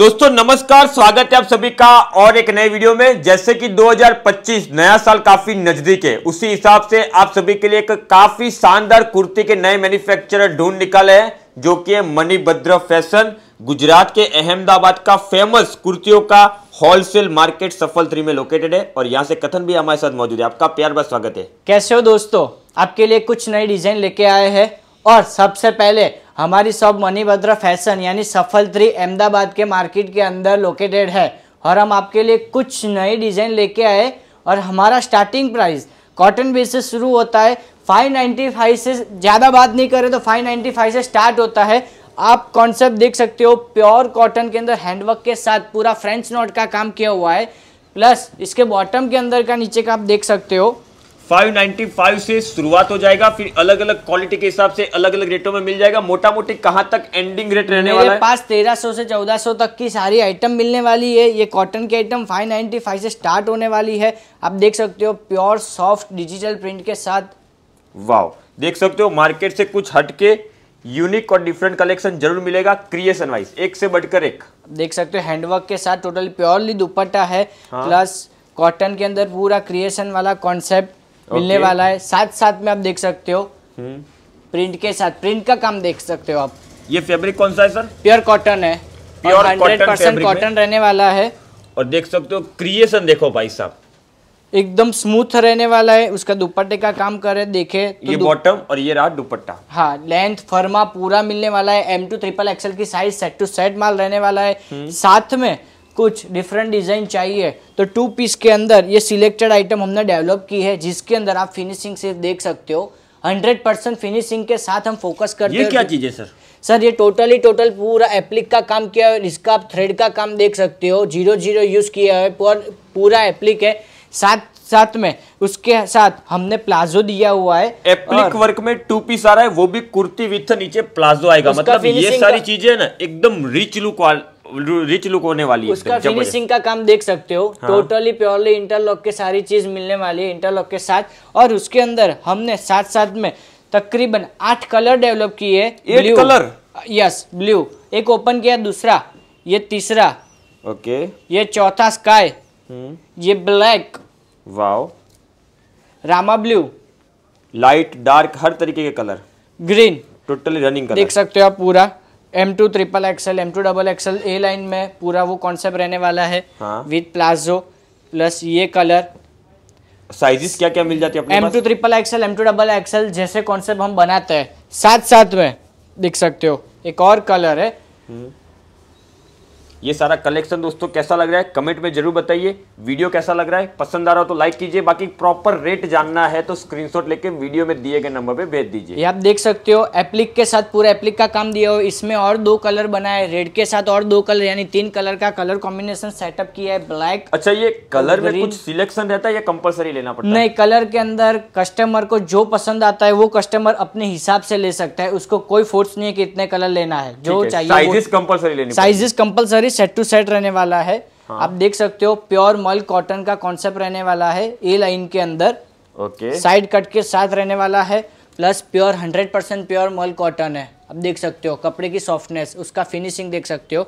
दोस्तों नमस्कार स्वागत है आप सभी का और एक नए वीडियो में जैसे कि 2025 नया साल काफी नजदीक है उसी हिसाब से आप सभी के लिए एक काफी शानदार कुर्ती के नए मैन्युफैक्चरर ढूंढ निकाले हैं जो कि है मणिभद्र फैशन गुजरात के अहमदाबाद का फेमस कुर्तियों का होलसेल मार्केट सफल थ्री में लोकेटेड है और यहाँ से कथन भी हमारे साथ मौजूद है आपका प्यार बार स्वागत है कैसे हो दोस्तों आपके लिए कुछ नए डिजाइन लेके आए हैं और सबसे पहले हमारी शॉप मणिभद्रा फैशन यानी सफल थ्री अहमदाबाद के मार्केट के अंदर लोकेटेड है और हम आपके लिए कुछ नए डिज़ाइन लेके आए और हमारा स्टार्टिंग प्राइस कॉटन बेस से शुरू होता है 595 से ज़्यादा बात नहीं करें तो 595 से स्टार्ट होता है आप कॉन्सेप्ट देख सकते हो प्योर कॉटन के अंदर हैंडवर्क के साथ पूरा फ्रेंच नोट का काम किया हुआ है प्लस इसके बॉटम के अंदर का नीचे का आप देख सकते हो 595 से शुरुआत हो जाएगा फिर अलग अलग क्वालिटी के हिसाब से अलग अलग रेटों में मिल जाएगा मोटा मोटी कहां तक एंडिंग रेट रहने वाला है पास 1300 से 1400 तक की सारी आइटम मिलने वाली है ये कॉटन की आइटम 595 से स्टार्ट होने वाली है आप देख सकते हो प्योर सॉफ्ट डिजिटल प्रिंट के साथ वाह देख सकते हो मार्केट से कुछ हटके यूनिक और डिफरेंट कलेक्शन जरूर मिलेगा क्रिएशन वाइज एक से बढ़कर एक देख सकते हो हैंडवर्क के साथ टोटल प्योरली दुपट्टा है हाँ। प्लस कॉटन के अंदर पूरा क्रिएशन वाला कॉन्सेप्ट मिलने वाला है साथ साथ में आप देख सकते हो प्रिंट हम्म। के साथ प्रिंट का काम देख सकते हो आप ये फैब्रिक कौन सा है सर प्योर कॉटन है प्योर हंड्रेड परसेंट कॉटन रहने वाला है और देख सकते हो क्रिएशन देखो भाई साहब एकदम स्मूथ रहने वाला है उसका दुपट्टे का काम करे देखे तो ये बॉटम और ये रहा दुपट्टा हाँ लेंथ फर्मा पूरा मिलने वाला है एम टू ट्रिपल एक्सएल की साइज सेट टू सेट माल रहने वाला है हम्म। साथ में कुछ डिफरेंट डिज़ाइन चाहिए तो टू पीस के अंदर ये सिलेक्टेड आइटम हमने डेवलप की है जिसके अंदर आप फिनिशिंग सिर्फ देख सकते हो हंड्रेड परसेंट फिनिशिंग के साथ हम फोकस करते हैं क्या चीज़ है सर सर ये टोटली टोटल पूरा एप्लिक का काम किया है इसका आप थ्रेड का काम देख सकते हो जीरो जीरो यूज़ किया है पूरा एप्लिक है साथ साथ में उसके साथ हमने प्लाजो दिया हुआ है एप्लिक वर्क में टू पीस आ रहा है वो भी कुर्ती विथ नीचे प्लाजो आएगा मतलब ये सारी चीजें ना एकदम रिच लुक रिच लुक होने वाली है उसका फिनिशिंग का काम देख सकते हो हाँ। टोटली प्योरली इंटरलॉक के सारी चीज मिलने वाली है इंटरलॉक के साथ और उसके अंदर हमने साथ साथ में तकरीबन आठ कलर डेवलप किए ब्लू कलर यस ब्लू एक ओपन किया दूसरा ये तीसरा ओके ये चौथा स्काई हम्म। ये ब्लैक वाओ रामा ब्लू लाइट डार्क हर तरीके के colour green totally running colour देख सकते हो आप पूरा M to triple XL M to double XL A line में पूरा वो कॉन्सेप्ट रहने वाला है विद विथ प्लाजो प्लस ये कलर साइजेस क्या क्या मिल जाती है M to triple XL M to double XL जैसे कॉन्सेप्ट हम बनाते हैं साथ साथ में दिख सकते हो एक और कलर है हम्म। ये सारा कलेक्शन दोस्तों कैसा लग रहा है कमेंट में जरूर बताइए वीडियो कैसा लग रहा है पसंद आ रहा हो तो लाइक कीजिए बाकी प्रॉपर रेट जानना है तो स्क्रीनशॉट लेके वीडियो में दिए गए नंबर पे भेज दीजिए ये आप देख सकते हो एप्लिक के साथ पूरा एप्लिक का काम दिया हो इसमें और दो कलर बना है रेड के साथ और दो कलर यानी तीन कलर का कलर कॉम्बिनेशन सेटअप किया है ब्लैक अच्छा ये कलर में कुछ सिलेक्शन रहता है या कंपल्सरी लेना पड़ता है नहीं कलर के अंदर कस्टमर को जो पसंद आता है वो कस्टमर अपने हिसाब से ले सकता है उसको कोई फोर्स नहीं है कि इतने कलर लेना है जो चाहिए साइजेस कंपल्सरी लेनी sizes compulsory set to set रहने वाला है हाँ। आप देख सकते हो प्योर मल कॉटन का कॉन्सेप्ट रहने वाला है ए लाइन के अंदर ओके साइड कट के साथ रहने वाला है plus pure hundred percent pure मल कॉटन है आप देख सकते हो कपड़े की सॉफ्टनेस उसका फिनिशिंग देख सकते हो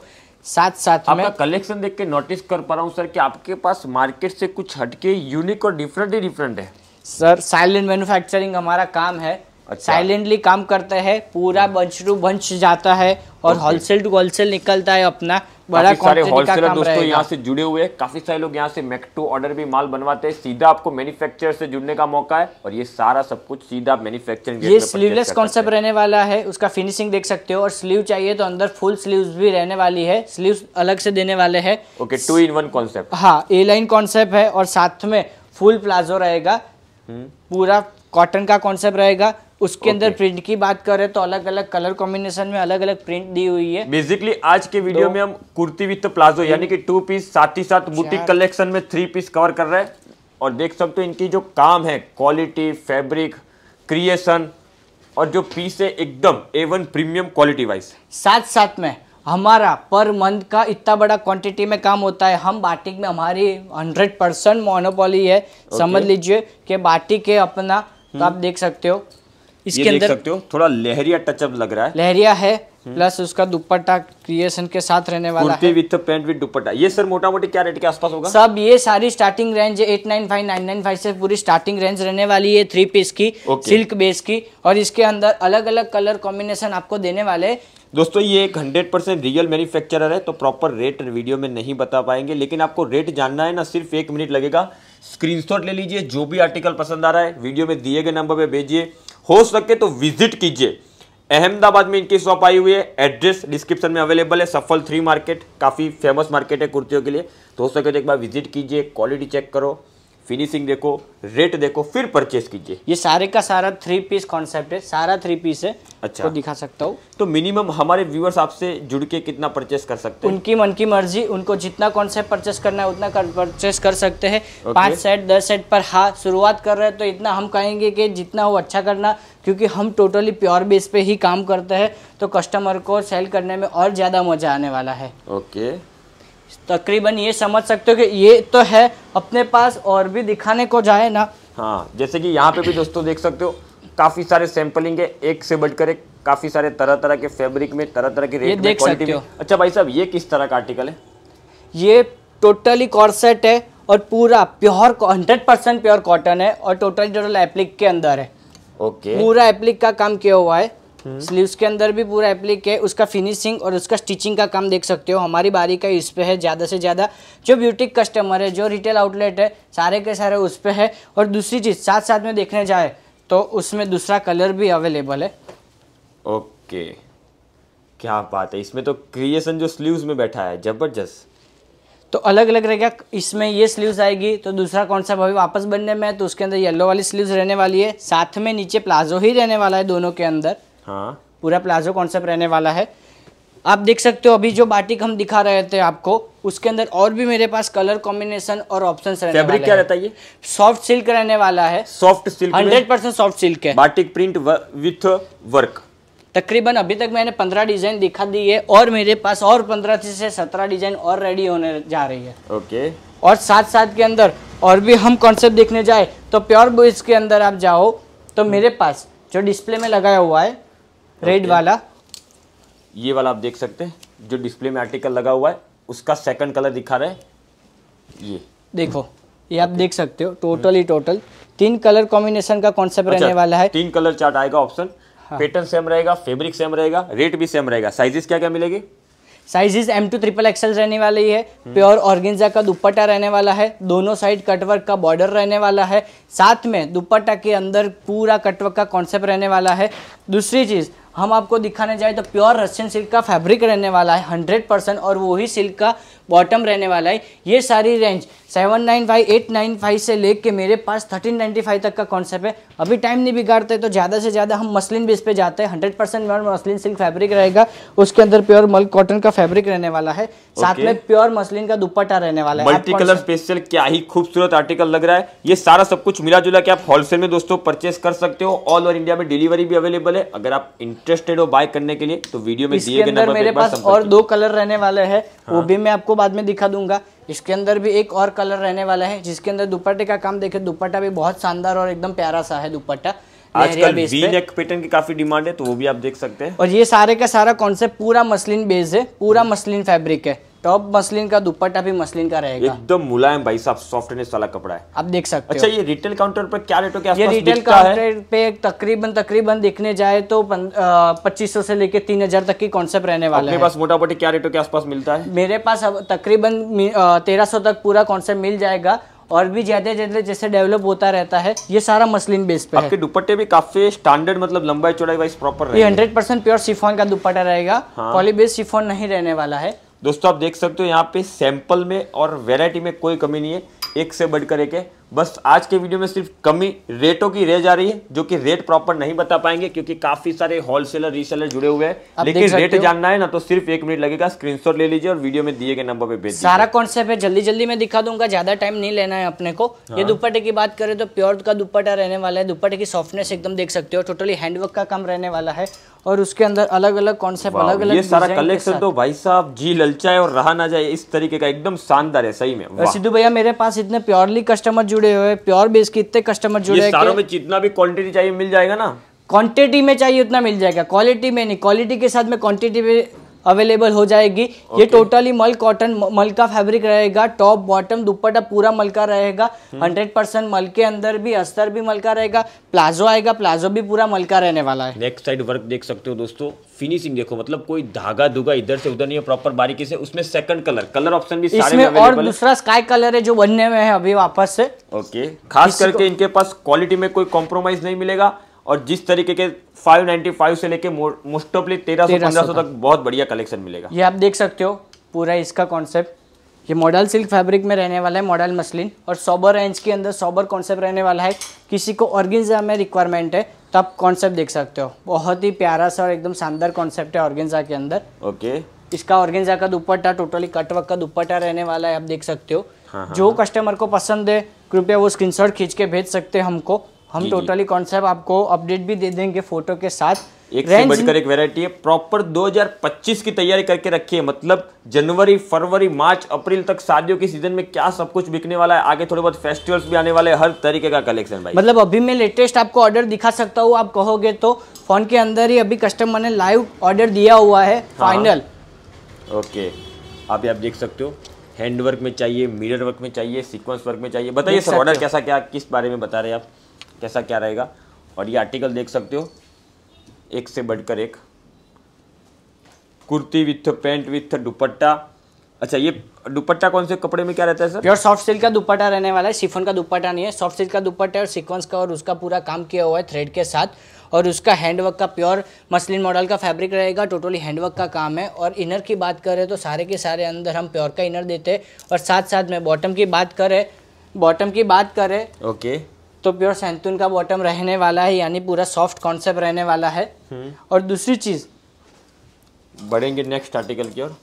साथ साथ में कलेक्शन देख के नोटिस कर पा रहा हूँ सर कि आपके पास मार्केट से कुछ हटके यूनिक और डिफरेंट ही डिफरेंट है सर साइलेंट मैन्युफैक्चरिंग हमारा काम है अच्छा। साइलेंटली काम करता है पूरा बंच टू बंच जाता है और होलसेल टू होलसेल निकलता है अपना बड़ा सारे होलसेलर दोस्तों यहाँ से जुड़े हुए हैं काफी सारे लोग यहाँ से मैक टू ऑर्डर भी माल बनवाते हैं सीधा आपको मैन्युफैक्चर से जुड़ने का मौका है और ये सारा सब कुछ सीधा मैन्युफैक्चरिंग ये स्लीवलेस कॉन्सेप्ट रहने वाला है उसका फिनिशिंग देख सकते हो और स्लीव चाहिए तो अंदर फुल स्लीव भी रहने वाली है स्लीव अलग से देने वाले है okay two in one concept हाँ ए लाइन कॉन्सेप्ट है और साथ में फुल प्लाजो रहेगा हम्म। पूरा कॉटन का कॉन्सेप्ट रहेगा उसके अंदर प्रिंट की बात करें तो अलग अलग कलर कॉम्बिनेशन में अलग अलग प्रिंट दी हुई है बेसिकली आज के वीडियो तो में हम कुर्ती विथ प्लाजो यानी कि टू पीस साथ ही साथ बुटीक कलेक्शन में थ्री पीस कवर कर रहे हैं और देख सकते हो इनकी जो काम है क्वालिटी फैब्रिक क्रिएशन और जो पीस है एकदम एवन प्रीमियम क्वालिटी वाइज साथ साथ में हमारा पर मंथ का इतना बड़ा क्वांटिटी में काम होता है हम बाटिक में हमारी 100 परसेंट मोनोपोली है okay. समझ लीजिए कि बाटिक है अपना तो हम्म। आप देख सकते हो इसके अंदर सकते हो थोड़ा लहरिया टचअप लग रहा है लहरिया है हम्म। प्लस उसका दुपट्टा क्रिएशन के साथ रहने वाला है विद पेंट विद दुपट्टा ये सर मोटा मोटी क्या रेट के आसपास होगा सब ये सारी starting range eight nine five nine nine five से पूरी स्टार्टिंग रेंज रहने वाली है थ्री पीस की सिल्क बेस की और इसके अंदर अलग अलग कलर कॉम्बिनेशन आपको देने वाले दोस्तों ये एक हंड्रेड परसेंट रियल मैन्युफैक्चरर है तो प्रॉपर रेट वीडियो में नहीं बता पाएंगे लेकिन आपको रेट जानना है ना सिर्फ एक मिनट लगेगा स्क्रीनशॉट ले लीजिए जो भी आर्टिकल पसंद आ रहा है वीडियो में दिए गए नंबर पे भेजिए हो सके तो विजिट कीजिए अहमदाबाद में इनकी शॉप आई हुई है एड्रेस डिस्क्रिप्शन में अवेलेबल है सफल थ्री मार्केट काफ़ी फेमस मार्केट है कुर्तियों के लिए तो हो सके तो एक बार विजिट कीजिए क्वालिटी चेक करो फिनिशिंग देखो रेट देखो फिर परचेस कीजिए ये सारे का सारा थ्री पीस कॉन्सेप्ट है सारा थ्री पीस है अच्छा तो दिखा सकता हूँ तो मिनिमम हमारे व्यूअर्स आपसे जुड़ के कितना परचेस कर सकते हैं उनकी मन की मर्जी उनको जितना कॉन्सेप्ट परचेस करना है उतना कर, परचेस कर सकते हैं पांच सेट दस सेट पर हाँ शुरुआत कर रहे हैं तो इतना हम कहेंगे कि जितना वो अच्छा करना क्योंकि हम टोटली प्योर बेस पे ही काम करते हैं तो कस्टमर को सेल करने में और ज़्यादा मज़ा आने वाला है ओके okay. तकरीबन ये समझ सकते हो कि ये तो है अपने पास और भी दिखाने को जाए ना हाँ जैसे कि यहाँ पे भी दोस्तों देख सकते हो काफ़ी सारे सैम्पलिंग है एक से बढ़कर एक काफ़ी सारे तरह तरह के फैब्रिक में तरह तरह के रेट देख सकते हो अच्छा भाई साहब ये किस तरह का आर्टिकल है ये टोटली कॉर्सेट है और पूरा pure hundred percent pure cotton है और टोटल टोटल एप्लिक के अंदर है ओके पूरा एप्लिक का काम किया हुआ है हम्म। स्लीव्स के अंदर भी पूरा एप्लीक है उसका फिनिशिंग और उसका स्टिचिंग का काम देख सकते हो हमारी बारी का इस पर है ज़्यादा से ज़्यादा जो ब्यूटिक कस्टमर है जो रिटेल आउटलेट है सारे के सारे उस पर है और दूसरी चीज़ साथ साथ में देखने जाए तो उसमें दूसरा कलर भी अवेलेबल है ओके क्या बात है इसमें तो क्रिएशन जो स्लीव्स में बैठा है ज़बरदस्त तो अलग अलग रहेगा इसमें ये स्लीव्स आएगी तो दूसरा कौन सा भाई वापस बनने में है तो उसके अंदर येलो वाली स्लीव्स रहने वाली है साथ में नीचे प्लाजो ही रहने वाला है दोनों के अंदर हाँ पूरा प्लाजो कॉन्सेप्ट रहने वाला है आप देख सकते हो अभी जो बाटिक हम दिखा रहे थे आपको उसके अंदर और भी मेरे पास कलर कॉम्बिनेशन और ऑप्शन फैब्रिक क्या रहता है ये सॉफ्ट सिल्क रहने वाला है soft silk hundred percent soft silk है बाटिक प्रिंट विथ वर्क तकरीबन अभी तक मैंने पंद्रह डिजाइन दिखा दी है और मेरे पास और पंद्रह से सत्रह डिजाइन और रेडी होने जा रही है ओके और साथ साथ के अंदर और भी हम कॉन्सेप्ट देखने जाए तो प्योर बॉयज के अंदर आप जाओ तो मेरे पास जो डिस्प्ले में लगाया हुआ है रेड वाला ये वाला आप देख सकते हैं जो डिस्प्ले में आर्टिकल लगा हुआ है उसका सेकंड कलर दिखा रहा है ये देखो ये आप देख सकते हो टोटल हम्म। ही टोटल तीन कलर कॉम्बिनेशन का कॉन्सेप्ट अच्छा, रहने वाला है तीन कलर चार्ट आएगा ऑप्शन हाँ। पैटर्न सेम रहेगा फैब्रिक सेम रहेगा रेट भी सेम रहेगा साइजेस क्या क्या मिलेगी sizes M to triple XL रहने वाली है प्योर हम्म। ऑर्गेंजा का दुपट्टा रहने वाला है दोनों साइड कटवर्क का बॉर्डर रहने वाला है साथ में दुपट्टा के अंदर पूरा कटवर्क का कॉन्सेप्ट रहने वाला है दूसरी चीज़ हम आपको दिखाने जाए तो प्योर रशियन सिल्क का फैब्रिक रहने वाला है हंड्रेड परसेंट और वही सिल्क का बॉटम रहने वाला है ये सारी range seven nine five eight nine five से लेके मेरे पास थर्टीन नाइन्टी फाइव तक का कॉन्सेप्ट है अभी टाइम नहीं बिगाड़ते तो ज़्यादा से ज़्यादा हम मसलिन बेस पे जाते हैं hundred percent pure muslin silk fabric रहेगा उसके अंदर प्योर मल्क कॉटन का फैब्रिक रहने वाला है okay. साथ में प्योर मसलिन का दुपट्टा रहने वाला है मल्टी कलर स्पेशल क्या ही खूबसूरत आर्टिकल लग रहा है ये सारा सब कुछ मिला जुला के आप होलसेल में दोस्तों परचेस कर सकते हो ऑल ओवर इंडिया में डिलीवरी भी अवेलेबल है अगर आप इंटरेस्टेड हो बाय करने के लिए तो वीडियो में दिए गए नंबर मेरे पास और दो कलर रहने वाले हैं वो हाँ। भी मैं आपको बाद में दिखा दूंगा इसके अंदर भी एक और कलर रहने वाला है जिसके अंदर दुपट्टे का काम देखे दुपट्टा भी बहुत शानदार और एकदम प्यारा सा है दुपट्टा आजकल वी नेक पैटर्न की काफी डिमांड है तो वो भी आप देख सकते हैं और ये सारे का सारा कॉन्सेप्ट पूरा मसलिन बेस है पूरा हम्म। मसलिन फैब्रिक है टॉप मसलिन का दुपट्टा भी मसलिन का रहेगा एकदम मुलायम भाई साहब सॉफ्टनेस वाला कपड़ा है आप देख सकते अच्छा हो। ये रिटेल काउंटर पर क्या रेटों के ये रिटेल काउंटर पे तकरीबन तकरीबन देखने जाए तो पच्चीस सौ से लेके तीन हजार तक की कॉन्सेप्ट रहने वाला है पास मोटा मोटी क्या रेटों के आसपास मिलता है मेरे पास तकरीबन तेरह सौ तक पूरा कॉन्सेप्ट मिल जाएगा और भी ज्यादा ज्यादा जैसे डेवलप होता रहता है ये सारा मसलिन बेस पे आपके दुपट्टे भी काफी स्टैंडर्ड मतलब लंबाई चौड़ाई वाइज प्रॉपर ये हंड्रेड परसेंट प्योर सिफोन का दुपट्टा रहेगा पॉली बेस सिफोन नहीं रहने वाला है दोस्तों आप देख सकते हो यहाँ पे सैंपल में और वेराइटी में कोई कमी नहीं है एक से बढ़कर एक है बस आज के वीडियो में सिर्फ कमी रेटों की रह जा रही है जो कि रेट प्रॉपर नहीं बता पाएंगे क्योंकि काफी सारे होलसेलर रीसेलर जुड़े हुए हैं लेकिन रेट जानना है ना तो सिर्फ एक मिनट लगेगा स्क्रीनशॉट ले लीजिए और वीडियो में दिए गए नंबर पे भेज सारा कॉन्सेप्ट है जल्दी जल्दी मैं दिखा दूंगा ज्यादा टाइम नहीं लेना है अपने को ये हाँ। दुपट्टे की बात करें तो प्योर का दुपट्टा रहने वाला है दुपट्टे की सॉफ्टनेस एकदम देख सकते हो टोटली हैंडवर्क का काम रहने वाला है और उसके अंदर अलग अलग कॉन्सेप्ट अलग अलग ये सारा कलेक्शन तो भाई साहब जी ललचाए और रहा ना जाए इस तरीके का एकदम शानदार है सही में सिद्धू भैया मेरे पास इतने प्योरली कस्टमर जुड़े जुड़े हुए प्योर बेस के इतने कस्टमर जुड़े सारों में जितना भी क्वांटिटी चाहिए मिल जाएगा ना क्वांटिटी में चाहिए उतना मिल जाएगा क्वालिटी में नहीं क्वालिटी के साथ में क्वांटिटी में अवेलेबल हो जाएगी ये टोटली मल कॉटन मल का फैब्रिक रहेगा टॉप बॉटम दुपट्टा पूरा मल का रहेगा हंड्रेड परसेंट मल के अंदर भी अस्तर भी मल का रहेगा प्लाजो आएगा प्लाजो भी पूरा मल का रहने वाला है नेक्स्ट साइड वर्क देख सकते हो दोस्तों फिनिशिंग देखो मतलब कोई धागा दुगा इधर से उधर नहीं है प्रॉपर बारीकी से उसमें सेकंड कलर कलर ऑप्शन भी इसमें और दूसरा स्काई कलर है जो बनने में है अभी वापस से ओके खास करके इनके पास क्वालिटी में कोई कॉम्प्रोमाइज नहीं मिलेगा और जिस तरीके के 595 से लेके मोस्ट ऑफली तेरह सौ पंद्रह सौ तक बहुत बढ़िया कलेक्शन मिलेगा ये आप देख सकते हो पूरा इसका कॉन्सेप्ट ये मॉडल सिल्क फैब्रिक में रहने वाला है मॉडल मसलिन और सोबर रेंज के अंदर सोबर कॉन्सेप्ट रहने वाला है किसी को ऑर्गेंजा में रिक्वायरमेंट है तो आप कॉन्सेप्ट देख सकते हो बहुत ही प्यारा सा और एकदम शानदार कॉन्सेप्ट है ऑर्गेंजा के अंदर ओके इसका ऑर्गेंजा का दुपट्टा टोटली कट वर्क का दुपट्टा रहने वाला है आप देख सकते हो हाँ, हाँ, जो कस्टमर हाँ। को पसंद है कृपया वो स्क्रीनशॉट खींच के भेज सकते हैं हमको हम टोटली कॉन्सेप्ट आपको अपडेट भी दे देंगे फोटो के साथ एक से बढ़कर एक वैरायटी है प्रॉपर 2025 की तैयारी करके रखी है मतलब जनवरी फरवरी मार्च अप्रैल तक शादियों के सीजन में क्या सब कुछ बिकने वाला है आगे थोड़े बहुत फेस्टिवल्स भी आने वाले हैं हर तरीके का कलेक्शन भाई मतलब अभी मैं लेटेस्ट आपको ऑर्डर दिखा सकता हूँ आप कहोगे तो फोन के अंदर ही अभी कस्टमर ने लाइव ऑर्डर दिया हुआ है हाँ। फाइनल ओके आप आप देख सकते हो हैंडवर्क में चाहिए मिरर वर्क में चाहिए सीक्वेंस वर्क में चाहिए बताइए सर ऑर्डर कैसा क्या किस बारे में बता रहे हैं आप कैसा क्या रहेगा और ये आर्टिकल देख सकते हो एक से बढ़कर एक कुर्ती विथ पेंट विथ दुपट्टा अच्छा ये दुपट्टा कौन से कपड़े में क्या रहता है सर प्योर सॉफ्ट सिल्क का दुपट्टा रहने वाला है शिफोन का दुपट्टा नहीं है सॉफ्ट सिल्क का दुपट्टा और सीक्वेंस का और उसका पूरा काम किया हुआ है थ्रेड के साथ और उसका हैंडवर्क का प्योर मसलिन मॉडल का फैब्रिक रहेगा टोटली हैंडवर्क का काम है और इनर की बात करें तो सारे के सारे अंदर हम प्योर का इनर देते हैं और साथ साथ में बॉटम की बात करें बॉटम की बात करें ओके okay. तो प्योर सैंतून का बॉटम रहने वाला है यानी पूरा सॉफ्ट कॉन्सेप्ट रहने वाला है हम्म। और दूसरी चीज़ बढ़ेंगे नेक्स्ट आर्टिकल की ओर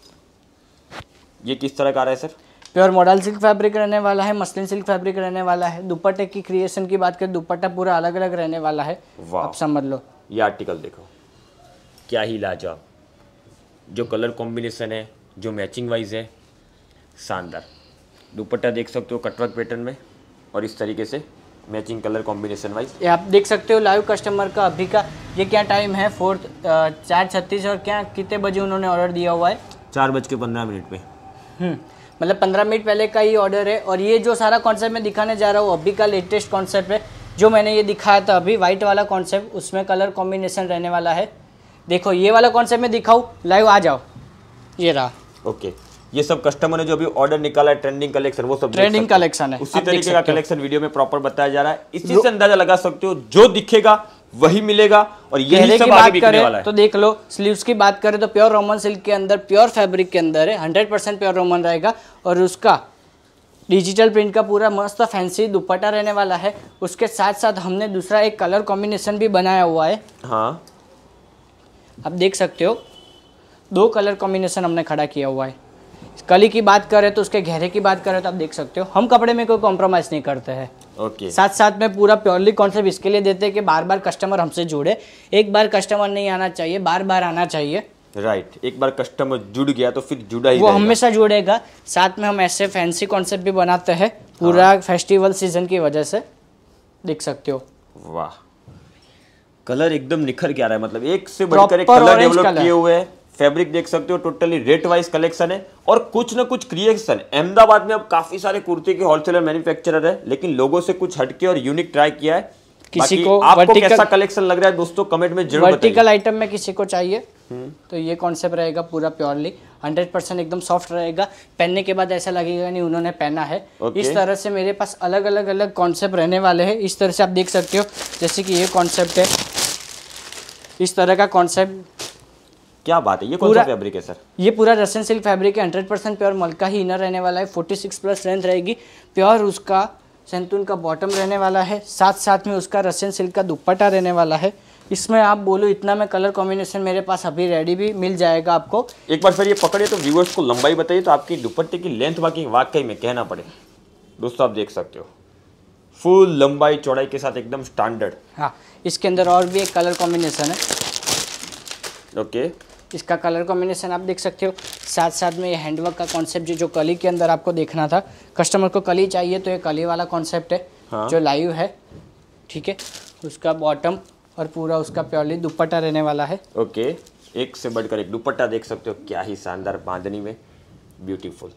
ये किस तरह का रहा है sir pure modal silk fabric रहने वाला है मसलिन सिल्क फैब्रिक रहने वाला है दुपट्टे की क्रिएशन की बात करें दुपट्टा पूरा अलग अलग रहने वाला है आप समझ लो ये आर्टिकल देखो क्या ही लाजवाब जो कलर कॉम्बिनेशन है जो मैचिंग वाइज है शानदार दुपट्टा देख सकते हो कटवर्क पैटर्न में और इस तरीके से मैचिंग कलर कॉम्बिनेशन वाइज ये आप देख सकते हो लाइव कस्टमर का अभी का ये क्या टाइम है फोर्थ चार छत्तीस और क्या कितने बजे उन्होंने ऑर्डर दिया हुआ है चार बज के पंद्रह मिनट पे हम्म, मतलब पंद्रह मिनट पहले का ही ऑर्डर है और ये जो सारा कॉन्सेप्ट मैं दिखाने जा रहा हूँ अभी का लेटेस्ट कॉन्सेप्ट है जो मैंने ये दिखाया था अभी वाइट वाला कॉन्सेप्ट उसमें कलर कॉम्बिनेशन रहने वाला है देखो ये वाला कॉन्सेप्ट मैं दिखाऊँ लाइव आ जाओ ये रहा ओके okay. ये सब कस्टमर ने जो अभी ऑर्डर निकाला है ट्रेंडिंग कलेक्शन वो सब ट्रेंडिंग कलेक्शन है उसी तरीके का कलेक्शन वीडियो में प्रॉपर बताया जा रहा है इसी से अंदाजा लगा सकते हो जो दिखेगा वही मिलेगा और ये सब तो की बात करें तो देख लो स्लीव्स की बात करें तो प्योर रोमन सिल्क के अंदर प्योर फैब्रिक के अंदर है हंड्रेड परसेंट प्योर रोमन रहेगा और उसका डिजिटल प्रिंट का पूरा मस्त फैंसी दुपट्टा रहने वाला है उसके साथ साथ हमने दूसरा एक कलर कॉम्बिनेशन भी बनाया हुआ है हाँ आप देख सकते हो दो कलर कॉम्बिनेशन हमने खड़ा किया हुआ है कली की बात करें तो उसके घेरे की बात करें तो आप देख सकते हो हम कपड़े में कोई कॉम्प्रोमाइज़ नहीं करते हैं ओके okay. साथ साथ में पूरा प्योरली कॉन्सेप्ट इसके लिए देते हैं कि बार बार कस्टमर हमसे जुड़े एक बार कस्टमर नहीं आना चाहिए बार बार आना चाहिए राइट right. एक बार कस्टमर जुड़ गया तो फिर जुड़ा ही वो हमेशा जुड़ेगा साथ में हम ऐसे फैंसी कॉन्सेप्ट भी बनाते हैं पूरा फेस्टिवल हाँ। सीजन की वजह से देख सकते हो वाह कलर एकदम निखर के आ रहा है मतलब एक से बढ़कर एक कलर डेवलप किए हुए हैं फैब्रिक देख सकते हो टोटली रेट वाइज कलेक्शन है और कुछ ना कुछ क्रिएशन अहमदाबाद में अब काफी सारे कुर्ती के होलसेलर मैन्युफैक्चरर है लेकिन लोगों से कुछ हटके और यूनिक ट्राई किया है किसी को आपको कैसा कलेक्शन लग रहा है दोस्तों कमेंट में जरूर वर्टिकल आइटम में किसी को चाहिए हम्म। तो ये कॉन्सेप्ट रहेगा पूरा प्योरली 100 परसेंट एकदम सॉफ्ट रहेगा पहनने के बाद ऐसा लगेगा नहीं उन्होंने पहना है okay. इस तरह से मेरे पास अलग अलग अलग कॉन्सेप्ट रहने वाले हैं इस तरह से आप देख सकते हो जैसे कि ये कॉन्सेप्ट है इस तरह का कॉन्सेप्ट क्या बात है ये पूरा फैब्रिक है सर ये पूरा रशियन सिल्क फैब्रिक है हंड्रेड परसेंट प्योर मलका ही इनर रहने वाला है फोर्टी सिक्स प्लस लेंथ रहेगी प्योर उसका सैंतून का बॉटम रहने वाला है साथ साथ में उसका रशियन सिल्क का दुपट्टा रहने वाला है इसमें आप बोलो इतना में कलर कॉम्बिनेशन मेरे पास अभी रेडी भी मिल जाएगा आपको एक बार फिर ये पकड़े तो व्यूअर्स को लंबाई बताइए तो आपकी दुपट्टे की लेंथ वाकई वाकई में कहना पड़े दोस्तों आप देख सकते हो फुल लंबाई चौड़ाई के साथ एकदम स्टैंडर्ड हाँ इसके अंदर और भी एक कलर कॉम्बिनेशन है ओके okay. इसका कलर कॉम्बिनेशन आप देख सकते हो साथ साथ में ये हैंडवर्क का कॉन्सेप्ट जो, जो कली के अंदर आपको देखना था कस्टमर को कली चाहिए तो ये कली वाला कॉन्सेप्ट है हाँ। जो लाइव है ठीक है उसका बॉटम और पूरा उसका प्योरली दुपट्टा रहने वाला है ओके एक से बढ़कर एक दुपट्टा देख सकते हो क्या ही शानदार बांधनी में ब्यूटीफुल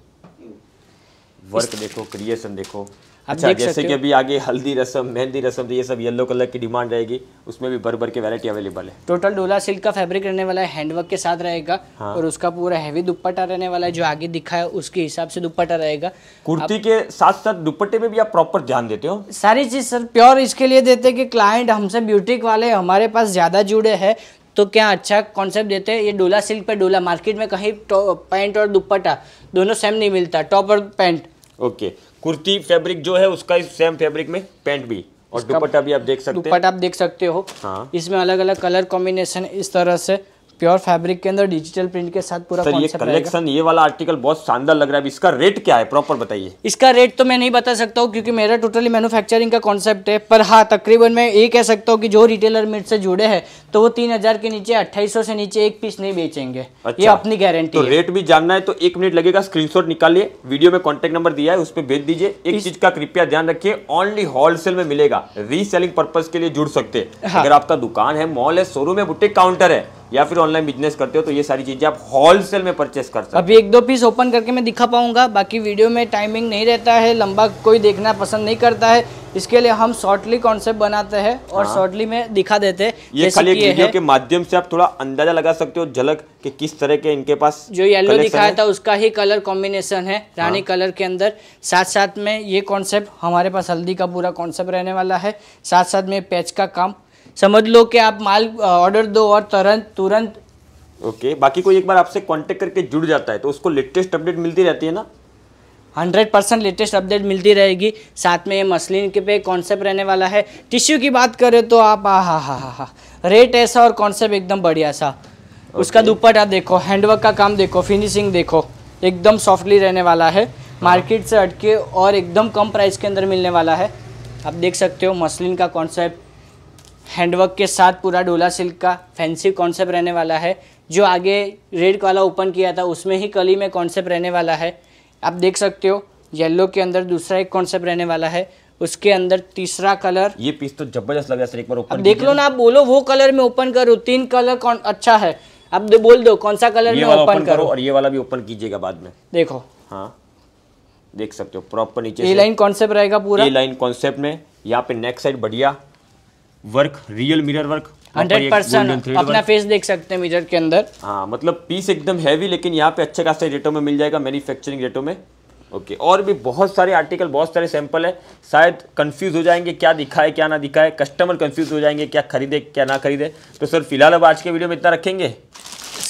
वर्क देखो क्रिएशन देखो अच्छा जैसे कि अभी आगे हल्दी रसम मेहंदी रसम तो ये सब येलो कलर की डिमांड रहेगी उसमें भी भर भर के वैरायटी अवेलेबल है टोटल डोला सिल्क का फैब्रिक रहने वाला है हैंडवर्क के साथ रहेगा हाँ। और उसका पूरा हैवी दुपट्टा रहने वाला है जो आगे दिखा है उसके हिसाब से दुपट्टा रहेगा कुर्ती आप... के साथ साथ दुपट्टे में भी आप प्रॉपर ध्यान देते हो सारी चीज सर प्योर इसके लिए देते हैं कि क्लाइंट हमसे ब्यूटिक वाले हमारे पास ज्यादा जुड़े हैं तो क्या अच्छा कॉन्सेप्ट देते हैं ये डोला सिल्क पे डोला मार्केट में कहीं पैंट और दुपट्टा दोनों सेम नहीं मिलता टॉप और पैंट ओके okay. कुर्ती फैब्रिक जो है उसका इस सेम फैब्रिक में पेंट भी और दुपट्टा भी आप देख सकते दुपट्टा आप देख सकते हो हाँ इसमें अलग अलग कलर कॉम्बिनेशन इस तरह से प्योर फैब्रिक के अंदर डिजिटल प्रिंट के साथ पूरा सर ये कलेक्शन ये वाला आर्टिकल बहुत शानदार लग रहा है इसका रेट क्या है प्रॉपर बताइए इसका रेट तो मैं नहीं बता सकता हूँ क्योंकि मेरा टोटली मैन्युफैक्चरिंग का कॉन्सेप्ट है पर हाँ तकरीबन मैं ये कह सकता हूँ कि जो रिटेलर मेरे से जुड़े हैं तो वो तीन हजार के नीचे अट्ठाईस से नीचे एक पीस नहीं बेचेंगे ये अच्छा। अपनी गारंटी रेट तो भी जानना है तो एक मिनट लगेगा स्क्रीन निकालिए वीडियो में कॉन्टेक्ट नंबर दिया है उस पर भेज दीजिए एक चीज का कृपया ध्यान रखिए ओनली होलसेल में मिलेगा रीसेलिंग पर्पज के लिए जुड़ सकते हैं हाँ। अगर आपका दुकान है मॉल है शोरूम है बुटीक काउंटर है या फिर ऑनलाइन बिजनेस करते हो तो ये सारी चीज़ें आप होलसेल में परचेस कर सकते अभी एक दो पीस ओपन करके मैं दिखा पाऊंगा बाकी वीडियो में टाइमिंग नहीं रहता है लंबा कोई देखना पसंद नहीं करता है इसके लिए हम शॉर्टली कॉन्सेप्ट बनाते हैं और शॉर्टली हाँ। में दिखा देते हैं ये खाली एक वीडियो के माध्यम से आप थोड़ा अंदाजा लगा सकते हो झलक कि किस तरह के इनके पास जो येलो दिखाया था उसका ही कलर कॉम्बिनेशन है रानी कलर हाँ। के अंदर साथ साथ में ये कॉन्सेप्ट हमारे पास हल्दी का पूरा कॉन्सेप्ट रहने वाला है साथ साथ में पैच का काम समझ लो कि आप माल ऑर्डर दो और तुरंत तुरंत ओके बाकी कोई एक बार आपसे कांटेक्ट करके जुड़ जाता है तो उसको लेटेस्ट अपडेट मिलती रहती है ना हंड्रेड परसेंट लेटेस्ट अपडेट मिलती रहेगी साथ में ये मसलिन के पे कॉन्सेप्ट रहने वाला है टिश्यू की बात करें तो आप हा हा हा हा रेट ऐसा और कॉन्सेप्ट एकदम बढ़िया सा okay. उसका दुपट्टा देखो हैंडवर्क का काम देखो फिनिशिंग देखो एकदम सॉफ्टली रहने वाला है मार्केट हाँ। से हटके और एकदम कम प्राइस के अंदर मिलने वाला है आप देख सकते हो मसलिन का कॉन्सेप्ट हैंडवर्क के साथ पूरा डोला सिल्क का फैंसी कॉन्सेप्ट रहने वाला है जो आगे रेड वाला ओपन किया था उसमें ही कली में कॉन्सेप्ट रहने वाला है आप देख सकते हो येलो के अंदर दूसरा एक कॉन्सेप्ट रहने वाला है उसके अंदर तीसरा कलर ये पीस तो जबरदस्त लग रहा है सर एक बार ओपन देख लो ना आप बोलो वो कलर में ओपन करो तीन कलर कौन अच्छा है आप दो बोल दो कौन सा कलर में ओपन करो और ये वाला भी ओपन कीजिएगा बाद में देखो हाँ देख सकते हो प्रॉपर नीचे ये लाइन कॉन्सेप्ट रहेगा पूरा ये लाइन कॉन्सेप्ट में यहाँ पे नेक्स्ट साइड बढ़िया work real mirror work hundred percent अपना फेस देख सकते हैं मिरर के अंदर हाँ मतलब पीस एकदम हैवी लेकिन यहाँ पे अच्छे खास रेटों में मिल जाएगा मैन्युफैक्चरिंग रेटों में ओके और भी बहुत सारे आर्टिकल बहुत सारे सैंपल है शायद कंफ्यूज हो जाएंगे क्या दिखाए क्या ना दिखाए कस्टमर कंफ्यूज हो जाएंगे क्या खरीदे क्या ना खरीदे तो सर फिलहाल अब आज के वीडियो में इतना रखेंगे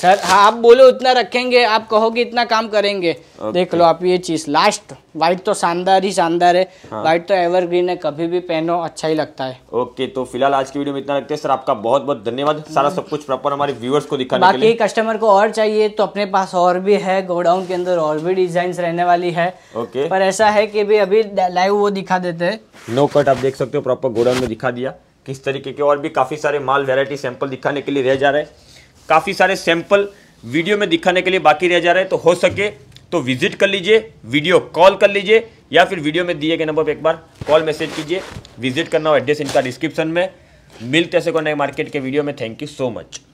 सर हाँ आप बोलो उतना रखेंगे आप कहोगे इतना काम करेंगे okay. देख लो आप ये चीज लास्ट व्हाइट तो शानदार ही शानदार है हाँ। व्हाइट तो एवरग्रीन है कभी भी पहनो अच्छा ही लगता है ओके तो फिलहाल आज की वीडियो में इतना रखते हैं सर आपका बहुत बहुत धन्यवाद सारा सब कुछ प्रॉपर हमारे व्यूअर्स को दिखाने बाकी कस्टमर को और चाहिए तो अपने पास और भी है गोडाउन के अंदर और भी डिजाइन रहने वाली है ओके पर ऐसा है की अभी लाइव वो दिखा देते हैं नो कट आप देख सकते हो प्रॉपर गोडाउन में दिखा दिया किस तरीके के और भी काफी सारे माल वेरायटी सैंपल दिखाने के लिए रह जा रहे हैं काफ़ी सारे सैंपल वीडियो में दिखाने के लिए बाकी रह जा रहे हैं तो हो सके तो विजिट कर लीजिए वीडियो कॉल कर लीजिए या फिर वीडियो में दिए गए नंबर पर एक बार कॉल मैसेज कीजिए विजिट करना हो एड्रेस इनका डिस्क्रिप्शन में मिलते ऐसे कौन मार्केट के वीडियो में थैंक यू सो मच